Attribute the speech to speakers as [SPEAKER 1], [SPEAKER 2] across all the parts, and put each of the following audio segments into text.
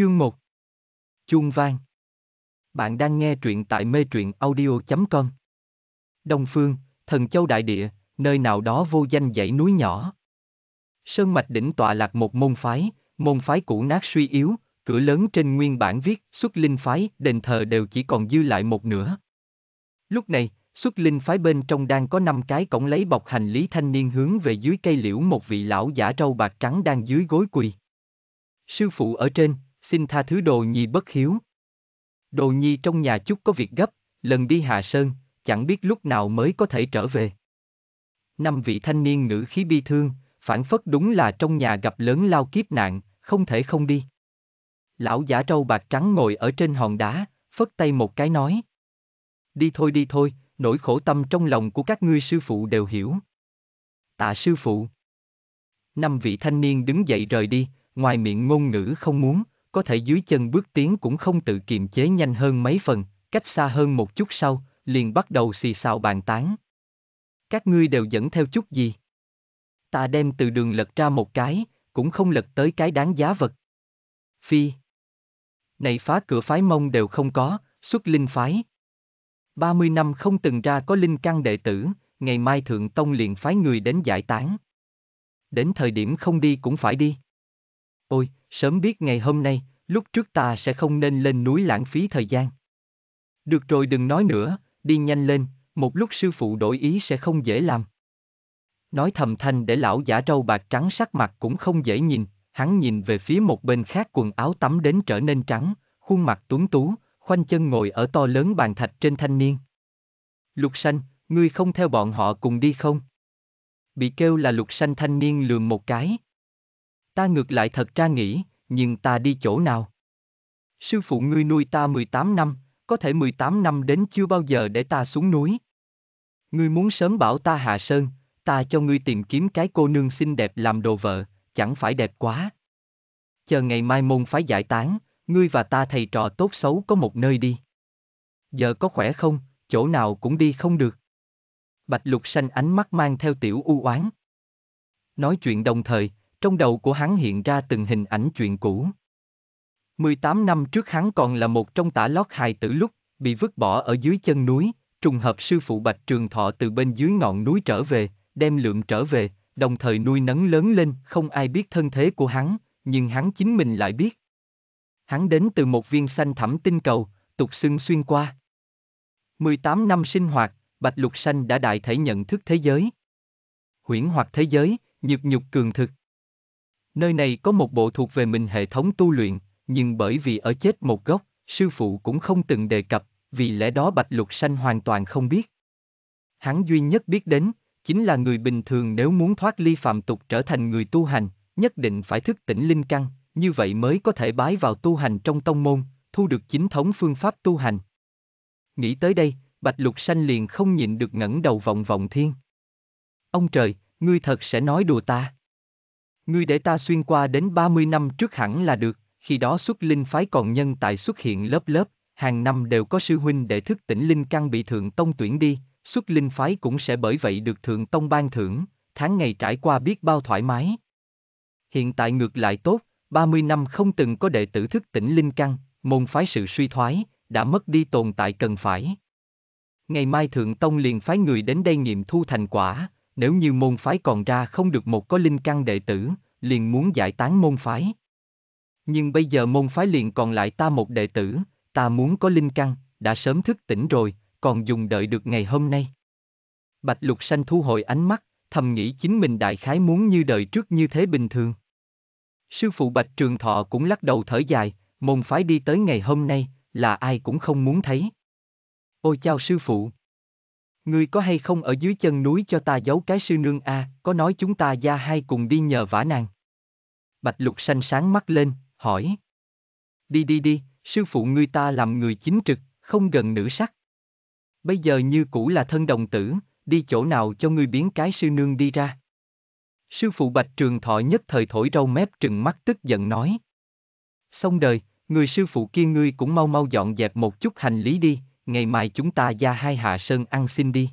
[SPEAKER 1] Chương 1 Chuông vang Bạn đang nghe truyện tại mê truyện audio.com Đông Phương, Thần Châu Đại Địa, nơi nào đó vô danh dãy núi nhỏ. Sơn mạch đỉnh tọa lạc một môn phái, môn phái cũ nát suy yếu, cửa lớn trên nguyên bản viết xuất linh phái, đền thờ đều chỉ còn dư lại một nửa. Lúc này, xuất linh phái bên trong đang có năm cái cổng lấy bọc hành lý thanh niên hướng về dưới cây liễu một vị lão giả râu bạc trắng đang dưới gối quỳ. Sư phụ ở trên, xin tha thứ đồ nhi bất hiếu. Đồ nhi trong nhà chút có việc gấp, lần đi Hà sơn, chẳng biết lúc nào mới có thể trở về. Năm vị thanh niên ngữ khí bi thương, phản phất đúng là trong nhà gặp lớn lao kiếp nạn, không thể không đi. Lão giả trâu bạc trắng ngồi ở trên hòn đá, phất tay một cái nói. Đi thôi đi thôi, nỗi khổ tâm trong lòng của các ngươi sư phụ đều hiểu. Tạ sư phụ. Năm vị thanh niên đứng dậy rời đi, ngoài miệng ngôn ngữ không muốn có thể dưới chân bước tiến cũng không tự kiềm chế nhanh hơn mấy phần, cách xa hơn một chút sau, liền bắt đầu xì xào bàn tán. Các ngươi đều dẫn theo chút gì? Ta đem từ đường lật ra một cái, cũng không lật tới cái đáng giá vật. Phi. Này phá cửa phái mông đều không có, xuất linh phái. 30 năm không từng ra có linh căn đệ tử, ngày mai Thượng Tông liền phái người đến giải tán. Đến thời điểm không đi cũng phải đi. Ôi, sớm biết ngày hôm nay, lúc trước ta sẽ không nên lên núi lãng phí thời gian. Được rồi đừng nói nữa, đi nhanh lên, một lúc sư phụ đổi ý sẽ không dễ làm. Nói thầm thanh để lão giả râu bạc trắng sắc mặt cũng không dễ nhìn, hắn nhìn về phía một bên khác quần áo tắm đến trở nên trắng, khuôn mặt tuấn tú, khoanh chân ngồi ở to lớn bàn thạch trên thanh niên. Lục xanh, ngươi không theo bọn họ cùng đi không? Bị kêu là lục xanh thanh niên lườm một cái. Ta ngược lại thật ra nghĩ, nhưng ta đi chỗ nào? Sư phụ ngươi nuôi ta 18 năm, có thể 18 năm đến chưa bao giờ để ta xuống núi. Ngươi muốn sớm bảo ta hạ sơn, ta cho ngươi tìm kiếm cái cô nương xinh đẹp làm đồ vợ, chẳng phải đẹp quá. Chờ ngày mai môn phải giải tán, ngươi và ta thầy trò tốt xấu có một nơi đi. Giờ có khỏe không, chỗ nào cũng đi không được. Bạch lục xanh ánh mắt mang theo tiểu u oán. Nói chuyện đồng thời, trong đầu của hắn hiện ra từng hình ảnh chuyện cũ. 18 năm trước hắn còn là một trong tả lót hài tử lúc, bị vứt bỏ ở dưới chân núi, trùng hợp sư phụ Bạch Trường Thọ từ bên dưới ngọn núi trở về, đem lượm trở về, đồng thời nuôi nấng lớn lên, không ai biết thân thế của hắn, nhưng hắn chính mình lại biết. Hắn đến từ một viên xanh thẳm tinh cầu, tục xưng xuyên qua. 18 năm sinh hoạt, Bạch Lục Xanh đã đại thể nhận thức thế giới. Huyễn hoặc thế giới, nhược nhục cường thực. Nơi này có một bộ thuộc về mình hệ thống tu luyện, nhưng bởi vì ở chết một gốc, sư phụ cũng không từng đề cập, vì lẽ đó Bạch Lục Sanh hoàn toàn không biết. Hắn duy nhất biết đến, chính là người bình thường nếu muốn thoát ly phạm tục trở thành người tu hành, nhất định phải thức tỉnh linh căn, như vậy mới có thể bái vào tu hành trong tông môn, thu được chính thống phương pháp tu hành. Nghĩ tới đây, Bạch Lục Sanh liền không nhịn được ngẩng đầu vọng vọng thiên. Ông trời, ngươi thật sẽ nói đùa ta. Ngươi để ta xuyên qua đến 30 năm trước hẳn là được, khi đó xuất linh phái còn nhân tại xuất hiện lớp lớp, hàng năm đều có sư huynh để thức tỉnh linh căn bị thượng tông tuyển đi, xuất linh phái cũng sẽ bởi vậy được thượng tông ban thưởng, tháng ngày trải qua biết bao thoải mái. Hiện tại ngược lại tốt, 30 năm không từng có đệ tử thức tỉnh linh căn, môn phái sự suy thoái, đã mất đi tồn tại cần phải. Ngày mai Thượng Tông liền phái người đến đây nghiệm thu thành quả, nếu như môn phái còn ra không được một có linh căn đệ tử, liền muốn giải tán môn phái. Nhưng bây giờ môn phái liền còn lại ta một đệ tử, ta muốn có linh căn, đã sớm thức tỉnh rồi, còn dùng đợi được ngày hôm nay. Bạch Lục Sanh thu hồi ánh mắt, thầm nghĩ chính mình đại khái muốn như đời trước như thế bình thường. Sư phụ Bạch Trường Thọ cũng lắc đầu thở dài, môn phái đi tới ngày hôm nay, là ai cũng không muốn thấy. Ôi chao sư phụ, ngươi có hay không ở dưới chân núi cho ta giấu cái sư nương a, à, có nói chúng ta gia hai cùng đi nhờ vả nàng. Bạch lục xanh sáng mắt lên, hỏi. Đi đi đi, sư phụ ngươi ta làm người chính trực, không gần nữ sắc. Bây giờ như cũ là thân đồng tử, đi chỗ nào cho ngươi biến cái sư nương đi ra. Sư phụ Bạch Trường Thọ nhất thời thổi râu mép trừng mắt tức giận nói. Xong đời, người sư phụ kia ngươi cũng mau mau dọn dẹp một chút hành lý đi, ngày mai chúng ta ra hai hạ sơn ăn xin đi.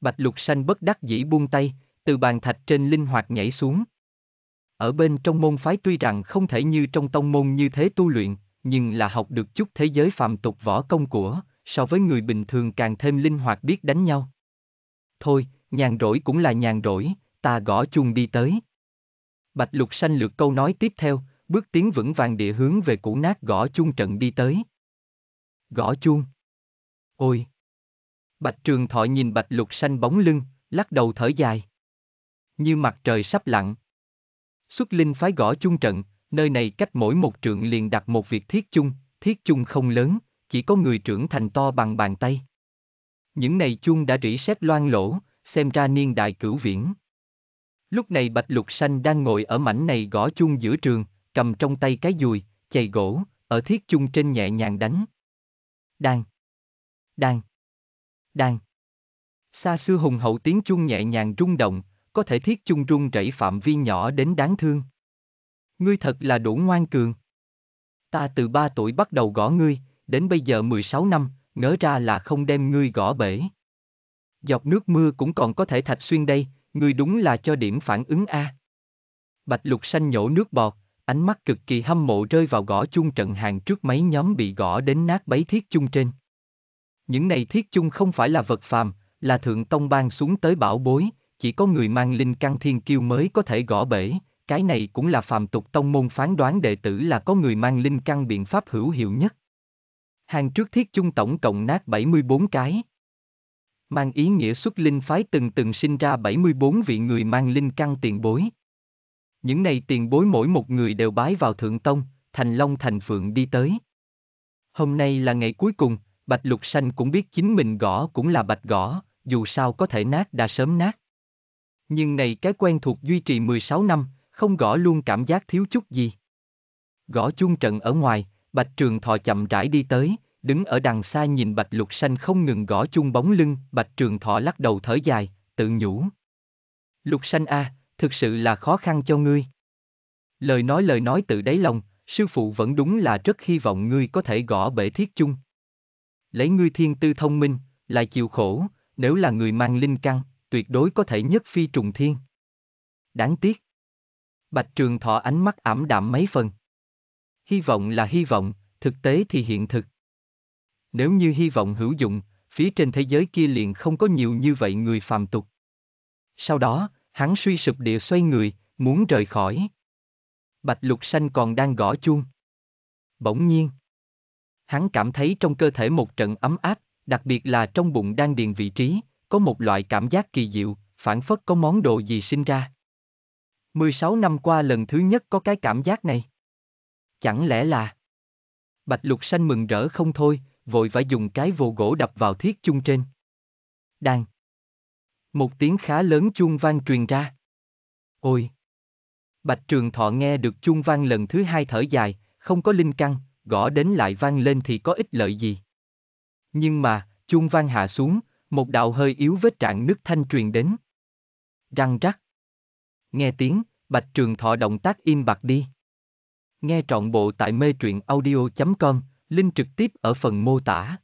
[SPEAKER 1] Bạch lục xanh bất đắc dĩ buông tay, từ bàn thạch trên linh hoạt nhảy xuống. Ở bên trong môn phái tuy rằng không thể như trong tông môn như thế tu luyện, nhưng là học được chút thế giới phàm tục võ công của, so với người bình thường càng thêm linh hoạt biết đánh nhau. Thôi, nhàn rỗi cũng là nhàn rỗi, ta gõ chuông đi tới. Bạch lục xanh lượt câu nói tiếp theo, bước tiến vững vàng địa hướng về củ nát gõ chuông trận đi tới. Gõ chuông. Ôi! Bạch Trường Thọ nhìn Bạch Lục Xanh bóng lưng, lắc đầu thở dài. Như mặt trời sắp lặn. Xuất linh phái gõ chung trận, nơi này cách mỗi một trượng liền đặt một việc thiết chung, thiết chung không lớn, chỉ có người trưởng thành to bằng bàn tay. Những này chuông đã rỉ sét loan lỗ, xem ra niên đại cửu viễn. Lúc này Bạch Lục Xanh đang ngồi ở mảnh này gõ chuông giữa trường, cầm trong tay cái dùi, chày gỗ, ở thiết chung trên nhẹ nhàng đánh. Đang đang, đang, Xa xưa hùng hậu tiếng chuông nhẹ nhàng rung động, có thể thiết chung rung rẩy phạm vi nhỏ đến đáng thương. Ngươi thật là đủ ngoan cường. Ta từ ba tuổi bắt đầu gõ ngươi, đến bây giờ mười sáu năm, ngớ ra là không đem ngươi gõ bể. Dọc nước mưa cũng còn có thể thạch xuyên đây, ngươi đúng là cho điểm phản ứng A. Bạch lục xanh nhổ nước bọt, ánh mắt cực kỳ hâm mộ rơi vào gõ chung trận hàng trước mấy nhóm bị gõ đến nát bấy thiết chung trên. Những này thiết chung không phải là vật phàm, là thượng tông ban xuống tới bảo bối, chỉ có người mang linh căn thiên kiêu mới có thể gõ bể, cái này cũng là phàm tục tông môn phán đoán đệ tử là có người mang linh căn biện pháp hữu hiệu nhất. Hàng trước thiết chung tổng cộng nát 74 cái. Mang ý nghĩa xuất linh phái từng từng sinh ra 74 vị người mang linh căn tiền bối. Những này tiền bối mỗi một người đều bái vào thượng tông, thành long thành phượng đi tới. Hôm nay là ngày cuối cùng, Bạch Lục Xanh cũng biết chính mình gõ cũng là bạch gõ, dù sao có thể nát đã sớm nát. Nhưng này cái quen thuộc duy trì 16 năm, không gõ luôn cảm giác thiếu chút gì. Gõ chuông trận ở ngoài, Bạch Trường Thọ chậm rãi đi tới, đứng ở đằng xa nhìn Bạch Lục Xanh không ngừng gõ chuông bóng lưng, Bạch Trường Thọ lắc đầu thở dài, tự nhủ. Lục Xanh a, à, thực sự là khó khăn cho ngươi. Lời nói lời nói tự đáy lòng, sư phụ vẫn đúng là rất hy vọng ngươi có thể gõ bể thiết chung lấy ngươi thiên tư thông minh, lại chịu khổ, nếu là người mang linh căn, tuyệt đối có thể nhất phi trùng thiên. Đáng tiếc. Bạch Trường Thọ ánh mắt ảm đạm mấy phần. Hy vọng là hy vọng, thực tế thì hiện thực. Nếu như hy vọng hữu dụng, phía trên thế giới kia liền không có nhiều như vậy người phàm tục. Sau đó, hắn suy sụp địa xoay người, muốn rời khỏi. Bạch Lục Xanh còn đang gõ chuông. Bỗng nhiên hắn cảm thấy trong cơ thể một trận ấm áp, đặc biệt là trong bụng đang điền vị trí, có một loại cảm giác kỳ diệu, phản phất có món đồ gì sinh ra. 16 năm qua lần thứ nhất có cái cảm giác này. Chẳng lẽ là... Bạch lục xanh mừng rỡ không thôi, vội vã dùng cái vồ gỗ đập vào thiết chung trên. Đang. Một tiếng khá lớn chuông vang truyền ra. Ôi! Bạch Trường Thọ nghe được chuông vang lần thứ hai thở dài, không có linh căng, gõ đến lại vang lên thì có ích lợi gì. Nhưng mà, chuông vang hạ xuống, một đạo hơi yếu vết trạng nước thanh truyền đến. Răng rắc. Nghe tiếng, Bạch Trường Thọ động tác im bặt đi. Nghe trọn bộ tại mê truyện audio.com, link trực tiếp ở phần mô tả.